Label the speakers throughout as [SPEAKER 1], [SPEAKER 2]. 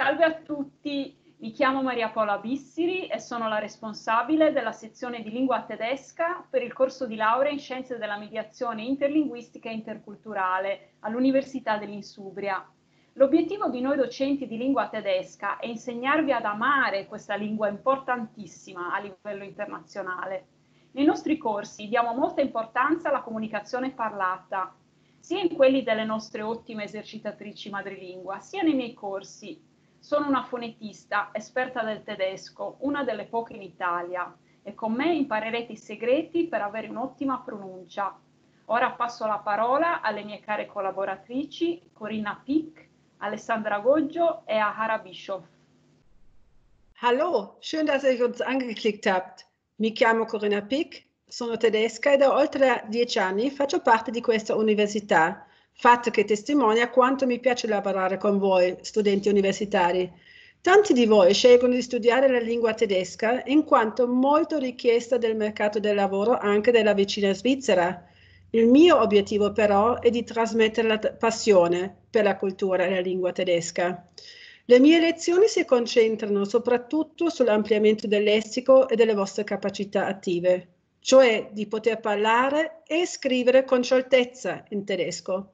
[SPEAKER 1] Salve a tutti, mi chiamo Maria Paola Bissiri e sono la responsabile della sezione di lingua tedesca per il corso di laurea in scienze della mediazione interlinguistica e interculturale all'Università dell'Insubria. L'obiettivo di noi docenti di lingua tedesca è insegnarvi ad amare questa lingua importantissima a livello internazionale. Nei nostri corsi diamo molta importanza alla comunicazione parlata, sia in quelli delle nostre ottime esercitatrici madrelingua, sia nei miei corsi, sono una fonetista esperta del tedesco, una delle poche in Italia, e con me imparerete i segreti per avere un'ottima pronuncia. Ora passo la parola alle mie care collaboratrici Corinna Pick, Alessandra Goggio e Ahara Bischoff.
[SPEAKER 2] Hallo, schön, dass ihr uns angeklickt habt. Mi chiamo Corinna Pick, sono tedesca e da oltre dieci anni faccio parte di questa università fatto che testimonia quanto mi piace lavorare con voi, studenti universitari. Tanti di voi scelgono di studiare la lingua tedesca in quanto molto richiesta del mercato del lavoro anche della vicina Svizzera. Il mio obiettivo però è di trasmettere la passione per la cultura e la lingua tedesca. Le mie lezioni si concentrano soprattutto sull'ampliamento del lessico e delle vostre capacità attive cioè di poter parlare e scrivere con certezza in tedesco.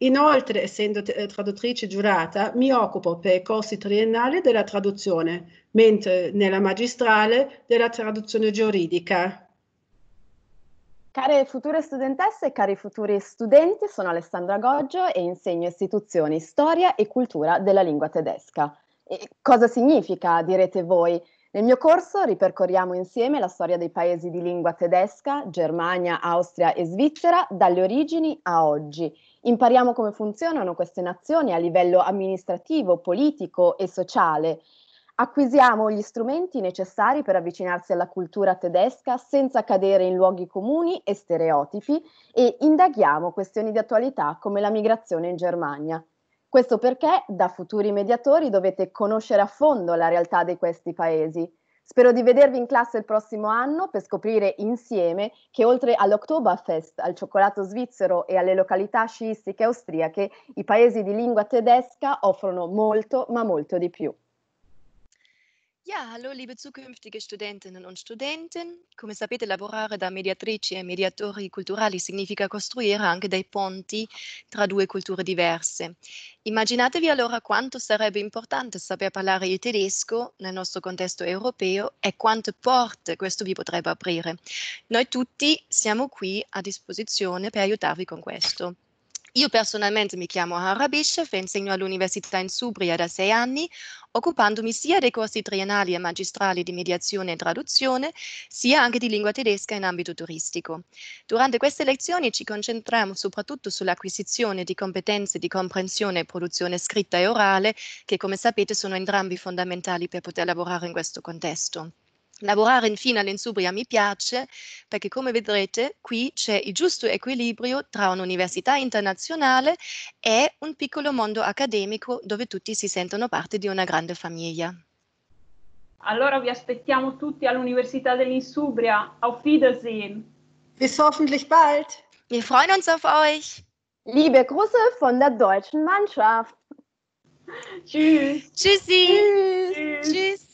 [SPEAKER 2] Inoltre, essendo eh, traduttrice giurata, mi occupo per i corsi triennali della traduzione, mentre nella magistrale della traduzione giuridica.
[SPEAKER 3] Care future studentesse e cari futuri studenti, sono Alessandra Goggio e insegno istituzioni, storia e cultura della lingua tedesca. E cosa significa, direte voi, nel mio corso ripercorriamo insieme la storia dei paesi di lingua tedesca, Germania, Austria e Svizzera, dalle origini a oggi. Impariamo come funzionano queste nazioni a livello amministrativo, politico e sociale. Acquisiamo gli strumenti necessari per avvicinarsi alla cultura tedesca senza cadere in luoghi comuni e stereotipi e indaghiamo questioni di attualità come la migrazione in Germania. Questo perché da futuri mediatori dovete conoscere a fondo la realtà di questi paesi. Spero di vedervi in classe il prossimo anno per scoprire insieme che oltre all'Oktoberfest, al cioccolato svizzero e alle località sciistiche austriache, i paesi di lingua tedesca offrono molto ma molto di più.
[SPEAKER 4] Ja, hallo liebe zukünftige Studentinnen und Studenti. Come sapete lavorare da mediatrici e mediatori culturali significa costruire anche dei ponti tra due culture diverse. Immaginatevi allora quanto sarebbe importante saper parlare il tedesco nel nostro contesto europeo e quante porte questo vi potrebbe aprire. Noi tutti siamo qui a disposizione per aiutarvi con questo. Io personalmente mi chiamo e insegno all'Università in Subria da sei anni, occupandomi sia dei corsi triennali e magistrali di mediazione e traduzione, sia anche di lingua tedesca in ambito turistico. Durante queste lezioni ci concentriamo soprattutto sull'acquisizione di competenze di comprensione e produzione scritta e orale, che come sapete sono entrambi fondamentali per poter lavorare in questo contesto. Lavorare infine all'Insubria mi piace perché come vedrete qui c'è il giusto equilibrio tra un'università internazionale e un piccolo mondo accademico dove tutti si sentono parte di una grande famiglia.
[SPEAKER 1] Allora vi aspettiamo tutti all'Università dell'Insubria. Auf Wiedersehen. Bis hoffentlich bald. Wir freuen uns auf
[SPEAKER 3] euch. Liebe Grüße von der deutschen Mannschaft. Tschüss.
[SPEAKER 2] Tschüssi. Tschüss. Tschüss. Tschüss.